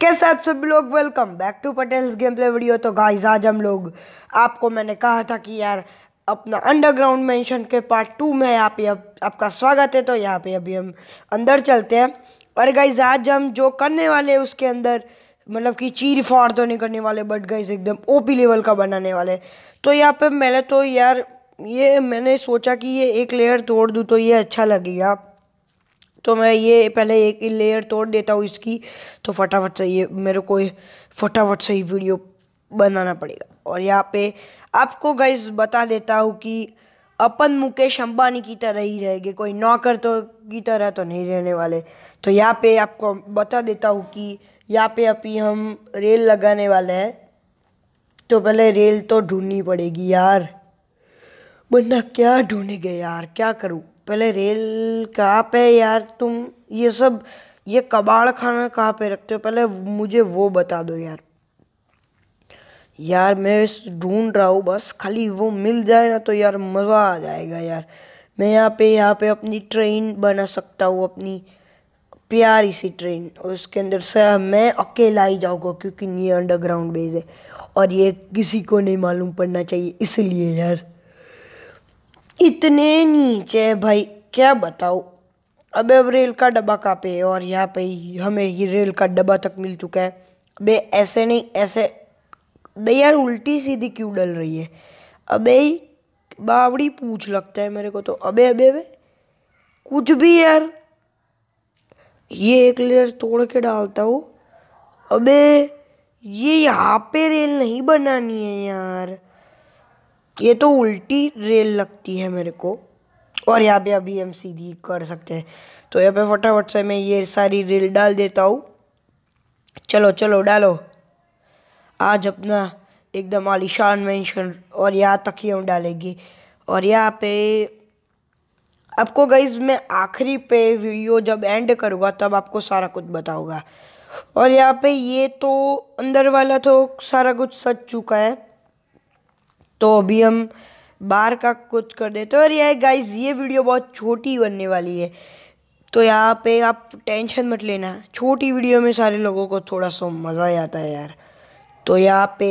कैसे आप सभी लोग welcome back to Patel's game play video तो गाइस आज हम लोग आपको मैंने कहा था कि यार अपना अंडरग्राउंड मेंशन के पार्ट टू में यहाँ पे अब आपका स्वागत है तो यहाँ पे अभी हम अंदर चलते हैं और गाइज आज हम जो करने वाले हैं उसके अंदर मतलब कि चीर फाड़ तो नहीं करने वाले बट गाइज एकदम ओ लेवल का बनाने वाले तो यहाँ पर मैंने तो यार ये मैंने सोचा कि ये एक लेयर तोड़ दूँ तो ये अच्छा लगेगा तो मैं ये पहले एक ही लेयर तोड़ देता हूँ इसकी तो फटाफट से ये मेरे को फटाफट से ही वीडियो बनाना पड़ेगा और यहाँ पे आपको गाइज बता देता हूँ कि अपन मुकेश अंबानी की तरह ही रहेंगे कोई नौकर तो की तरह तो नहीं रहने वाले तो यहाँ पे आपको बता देता हूँ कि यहाँ पे अभी हम रेल लगाने वाले हैं तो पहले रेल तो ढूंढनी पड़ेगी यार बंदा क्या ढूंढेगा यार क्या करूँ पहले रेल कहाँ पे यार तुम ये सब ये कबाड़ खाना कहाँ पे रखते हो पहले मुझे वो बता दो यार यार मैं ढूंढ रहा हूँ बस खाली वो मिल जाए ना तो यार मज़ा आ जाएगा यार मैं यहाँ पे यहाँ पे अपनी ट्रेन बना सकता हूँ अपनी प्यारी सी ट्रेन और उसके अंदर से मैं अकेला ही जाऊँगा क्योंकि ये अंडरग्राउंड बेस है और ये किसी को नहीं मालूम पड़ना चाहिए इसलिए यार इतने नीचे भाई क्या बताओ अब रेल का डब्बा कहाँ पे है और यहाँ पे हमें ये रेल का डब्बा तक मिल चुका है अबे ऐसे नहीं ऐसे भाई यार उल्टी सीधी क्यों डल रही है अबे बावड़ी पूछ लगता है मेरे को तो अबे अबे अबे कुछ भी यार ये एक लेयर तोड़ के डालता हूँ अबे ये यहाँ पे रेल नहीं बनानी है यार ये तो उल्टी रेल लगती है मेरे को और यहाँ पे अभी हम सीधी कर सकते हैं तो यहाँ पे फटाफट से मैं ये सारी रेल डाल देता हूँ चलो चलो डालो आज अपना एकदम आलिशान मेंशन और यहाँ तक ही हम डालेंगे और यहाँ पे आपको गई मैं आखिरी पे वीडियो जब एंड करूँगा तब आपको सारा कुछ बताऊँगा और यहाँ पे ये तो अंदर वाला तो सारा कुछ सच चुका है तो अभी हम बाहर का कुछ कर देते हैं और यार गाइज ये वीडियो बहुत छोटी बनने वाली है तो यहाँ पे आप टेंशन मत लेना छोटी वीडियो में सारे लोगों को थोड़ा सा मज़ा ही आता है यार तो यहाँ पे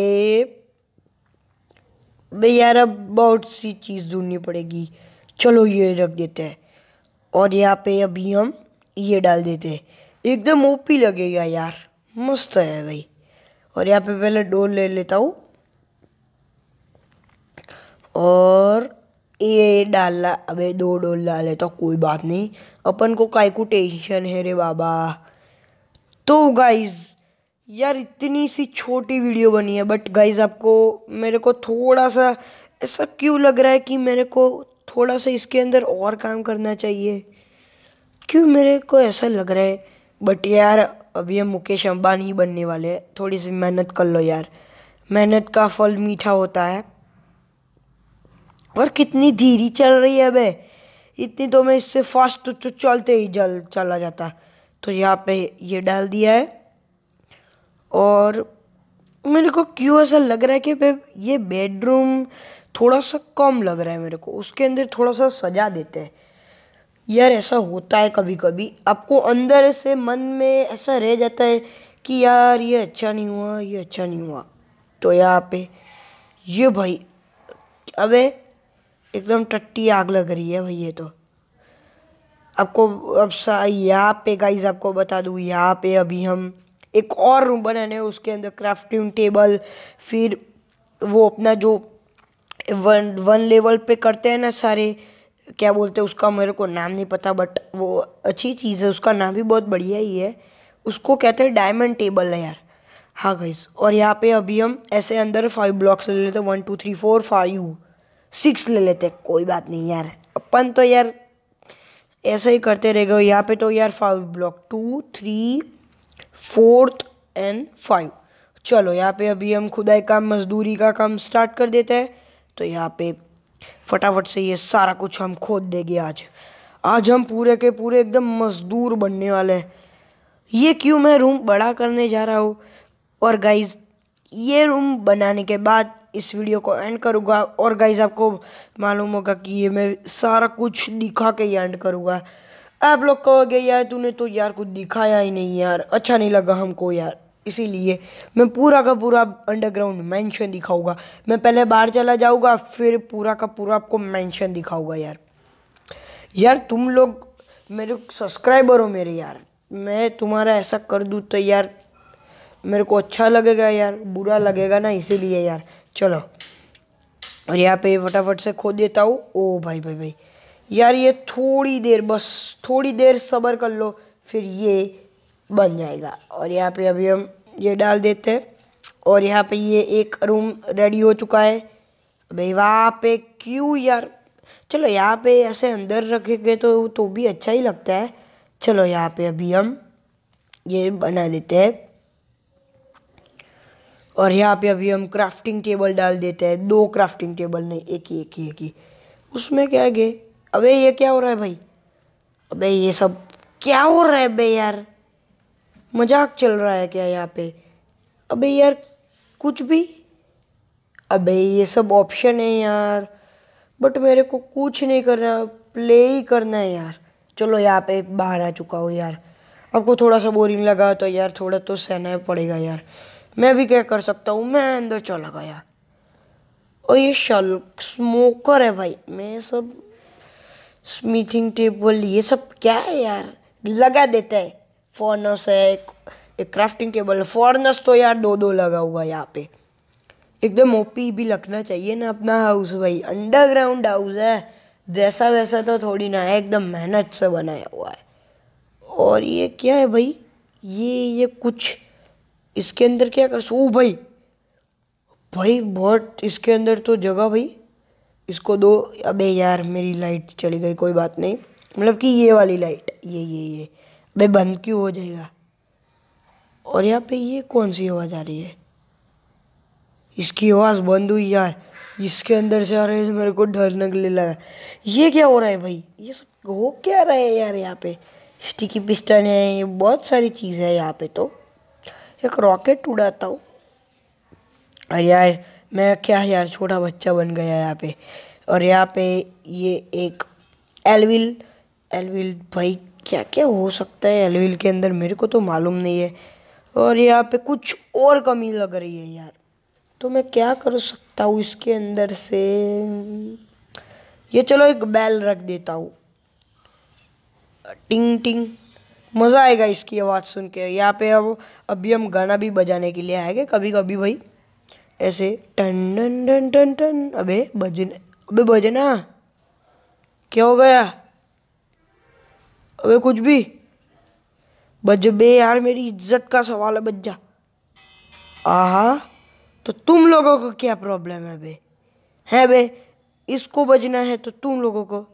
भाई यार अब बहुत सी चीज़ ढूंढनी पड़ेगी चलो ये रख देते हैं और यहाँ पे अभी हम ये डाल देते हैं एकदम ओपी लगेगा यार मस्त है भाई और यहाँ पे पहले डोल ले लेता हूँ और ये डालना अबे दो डोल डाले तो कोई बात नहीं अपन को काय को टेंशन है रे बाबा तो गाइज यार इतनी सी छोटी वीडियो बनी है बट गाइज आपको मेरे को थोड़ा सा ऐसा क्यों लग रहा है कि मेरे को थोड़ा सा इसके अंदर और काम करना चाहिए क्यों मेरे को ऐसा लग रहा है बट यार अभी हम मुकेश अंबानी बनने वाले हैं थोड़ी सी मेहनत कर लो यार मेहनत का फल मीठा होता है पर कितनी धीरे चल रही है अब इतनी तो मैं इससे फास्ट तो, तो चलते ही जल चला जाता तो यहाँ पे ये डाल दिया है और मेरे को क्यों ऐसा लग रहा है कि भाई ये बेडरूम थोड़ा सा कम लग रहा है मेरे को उसके अंदर थोड़ा सा सजा देते हैं यार ऐसा होता है कभी कभी आपको अंदर से मन में ऐसा रह जाता है कि यार ये अच्छा नहीं हुआ ये अच्छा नहीं हुआ तो यहाँ पे ये भाई अबे एकदम टट्टी आग लग रही है भाई ये तो आपको अब यहाँ पे गाइज आपको बता दूँ यहाँ पे अभी हम एक और रूम बनाने उसके अंदर क्राफ्टिंग टेबल फिर वो अपना जो वन वन लेवल पे करते हैं ना सारे क्या बोलते हैं उसका मेरे को नाम नहीं पता बट वो अच्छी चीज़ है उसका नाम भी बहुत बढ़िया ही है उसको कहते हैं डायमंड टेबल है यार हाँ गाइज और यहाँ पे अभी हम ऐसे अंदर फाइव ब्लॉक्स ले लेते हैं one two three four five six ले लेते कोई बात नहीं यार अपन तो यार ऐसा ही करते रह गए यहाँ पे तो यार five block two three fourth and five चलो यहाँ पे अभी हम खुदाई काम मजदूरी का काम स्टार्ट कर देते हैं तो यहाँ पे फटाफट से ये सारा कुछ हम खोद देंगे आज आज हम पूरे के पूरे एकदम मजदूर बनने वाले हैं ये क्यों मैं रूम बड़ा करने जा रहा हूँ और गाइज ये रूम बनाने के बाद इस वीडियो को एंड करूँगा और गाइज आपको मालूम होगा कि ये मैं सारा कुछ दिखा के ही एंड करूँगा आप लोग कहोगे यार तूने तो यार कुछ दिखाया ही नहीं यार अच्छा नहीं लगा हमको यार इसीलिए मैं पूरा का पूरा अंडरग्राउंड मेंशन दिखाऊंगा मैं पहले बाहर चला जाऊँगा फिर पूरा का पूरा आपको मेंशन दिखाऊंगा यार यार तुम लोग मेरे सब्सक्राइबर हो मेरे यार मैं तुम्हारा ऐसा कर दूँ तो यार मेरे को अच्छा लगेगा यार बुरा लगेगा ना इसीलिए यार चलो और यहाँ पे फटाफट से खोद देता हूँ ओ भाई भाई भाई यार ये थोड़ी देर बस थोड़ी देर सब्र कर लो फिर ये बन जाएगा और यहाँ पे अभी हम ये डाल देते हैं और यहाँ पे ये एक रूम रेडी हो चुका है भाई वहाँ पे क्यों यार चलो यहाँ पे ऐसे अंदर रखे गए तो तो भी अच्छा ही लगता है चलो यहाँ पे अभी हम ये बना देते हैं और यहाँ पे अभी हम क्राफ्टिंग टेबल डाल देते हैं दो क्राफ्टिंग टेबल नहीं एक ही एक ही एक ही उसमें क्या गए अबे ये क्या हो रहा है भाई अबे ये सब क्या हो रहा है बे यार मजाक चल रहा है क्या यहाँ पे अबे यार कुछ भी अबे ये सब ऑप्शन है यार बट मेरे को कुछ नहीं करना प्ले ही करना है यार चलो यहाँ पे बाहर आ चुका हूँ यार आपको थोड़ा सा बोरिंग लगा तो यार थोड़ा तो सहना पड़ेगा यार मैं भी क्या कर सकता हूँ मैं अंदर चला गया और ये शल स्मोकर है भाई मैं सब स्मीथिंग टेबल ये सब क्या है यार लगा देता है फॉरनस है एक, एक क्राफ्टिंग टेबल है फॉरनस तो यार दो दो लगा हुआ है यहाँ पे एकदम ओपी भी लगना चाहिए ना अपना हाउस भाई अंडरग्राउंड हाउस है जैसा वैसा तो थोड़ी ना है एकदम मेहनत से बनाया हुआ है और ये क्या है भाई ये ये कुछ इसके अंदर क्या कर सो भाई भाई बहुत इसके अंदर तो जगह भाई इसको दो अबे यार मेरी लाइट चली गई कोई बात नहीं मतलब कि ये वाली लाइट ये ये ये अबे बंद क्यों हो जाएगा और यहाँ पे ये कौन सी आवाज़ आ रही है इसकी आवाज़ बंद हुई यार इसके अंदर से आ रहे हैं मेरे को डर लगने लगा ये क्या हो रहा है भाई ये सब हो क्या रहा है यार यहाँ पे स्टिकी पिस्टन है ये बहुत सारी चीज़ है यहाँ पे तो एक रॉकेट उड़ाता हूँ अरे यार मैं क्या यार छोटा बच्चा बन गया यहाँ पे और यहाँ पे ये एक एलविल एलविल भाई क्या क्या हो सकता है एलविल के अंदर मेरे को तो मालूम नहीं है और यहाँ पे कुछ और कमी लग रही है यार तो मैं क्या कर सकता हूँ इसके अंदर से ये चलो एक बैल रख देता हूँ टिंग टिंग मज़ा आएगा इसकी आवाज़ सुन के यहाँ पे अब अभी हम गाना भी बजाने के लिए आएंगे कभी कभी भाई ऐसे टन टन टन टन टन अबे बजने अबे बजना क्या हो गया अबे कुछ भी बज बे यार मेरी इज्जत का सवाल है बज्जा आहा तो तुम लोगों को क्या प्रॉब्लम है बे है बे इसको बजना है तो तुम लोगों को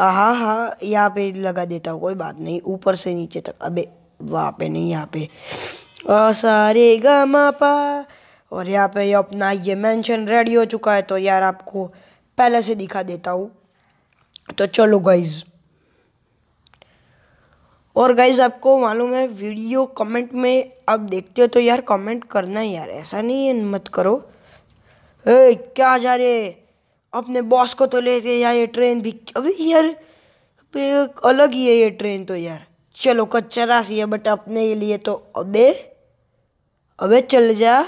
हाँ हाँ यहाँ पे लगा देता हूँ कोई बात नहीं ऊपर से नीचे तक अबे वहाँ पे नहीं यहाँ पे सारे ग पा और यहाँ पे ये अपना ये मेंशन रेडी हो चुका है तो यार आपको पहले से दिखा देता हूँ तो चलो गाइज और गाइज आपको मालूम है वीडियो कमेंट में आप देखते हो तो यार कमेंट करना है यार ऐसा नहीं है मत करो ए क्या जा रहे अपने बॉस को तो लेते यार ये ट्रेन भी अभी यार अलग ही है ये ट्रेन तो यार चलो कच्चरा सी है बट अपने के लिए तो अबे अबे चल जा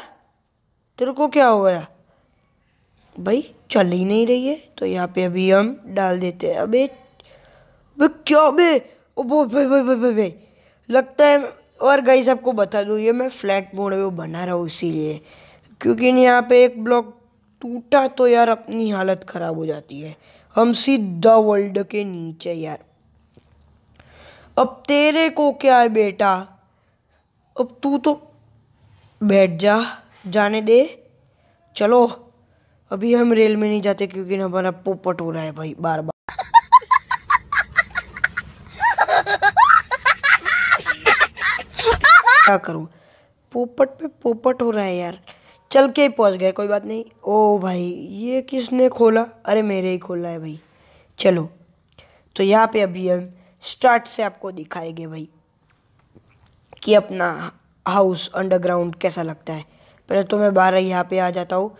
तेरे को क्या हो गया भाई चल ही नहीं रही है तो यहाँ पे अभी हम डाल देते हैं अबे अबे क्या अबे ओ बो भाई भाई भाई भाई भाई लगता है और गई सबको बता दूँ ये मैं फ्लैट मोड में वो बना रहा हूँ इसीलिए क्योंकि यहाँ पे एक ब्लॉक टूटा तो यार अपनी हालत ख़राब हो जाती है हम सीधा वर्ल्ड के नीचे यार अब तेरे को क्या है बेटा अब तू तो बैठ जा जाने दे चलो अभी हम रेल में नहीं जाते क्योंकि हमारा पोपट हो रहा है भाई बार बार क्या करूँ पोपट पे पोपट हो रहा है यार चल के ही पहुँच गए कोई बात नहीं ओ भाई ये किसने खोला अरे मेरे ही खोला है भाई चलो तो यहाँ पे अभी हम स्टार्ट से आपको दिखाएंगे भाई कि अपना हाउस अंडरग्राउंड कैसा लगता है पहले तो मैं बारह यहाँ पे आ जाता हूँ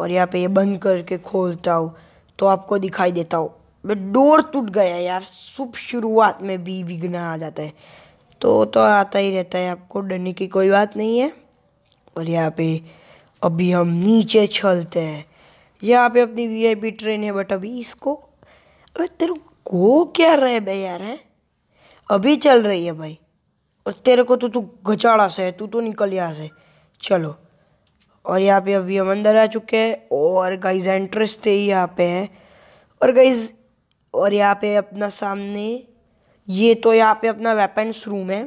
और यहाँ पे ये बंद करके खोलता हूँ तो आपको दिखाई देता हूँ मैं डोर टूट गया यार शुभ शुरुआत में भी विघ्न आ जाता है तो तो आता ही रहता है आपको डरने की कोई बात नहीं है और यहाँ पे अभी हम नीचे चलते हैं यहाँ पे अपनी वीआईपी ट्रेन है बट अभी इसको अबे तेरे को क्या रहे बे यार है अभी चल रही है भाई और तेरे को तो तू घचाड़ा से है तू तो निकल यहाँ से चलो और यहाँ पे अभी हम अंदर आ चुके हैं और गाइज एंट्रेंस थे यहाँ पे है और गाइज और यहाँ पे अपना सामने ये तो यहाँ पे अपना वेपन्स रूम है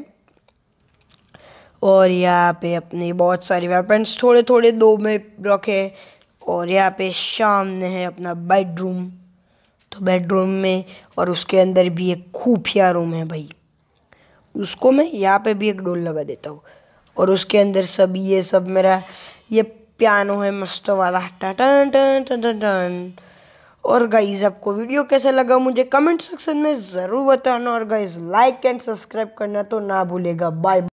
और यहाँ पे अपने बहुत सारे वेपन्स थोड़े थोड़े दो में रखे और यहाँ पे सामने है अपना बेडरूम तो बेडरूम में और उसके अंदर भी एक खुफिया रूम है भाई उसको मैं यहाँ पे भी एक डोल लगा देता हूँ और उसके अंदर सब ये सब मेरा ये पियानो है मस्त वाला टन टन टन टन टन और गाइज आपको वीडियो कैसा लगा मुझे कमेंट सेक्शन में ज़रूर बताना और गाइज लाइक एंड सब्सक्राइब करना तो ना भूलेगा बाय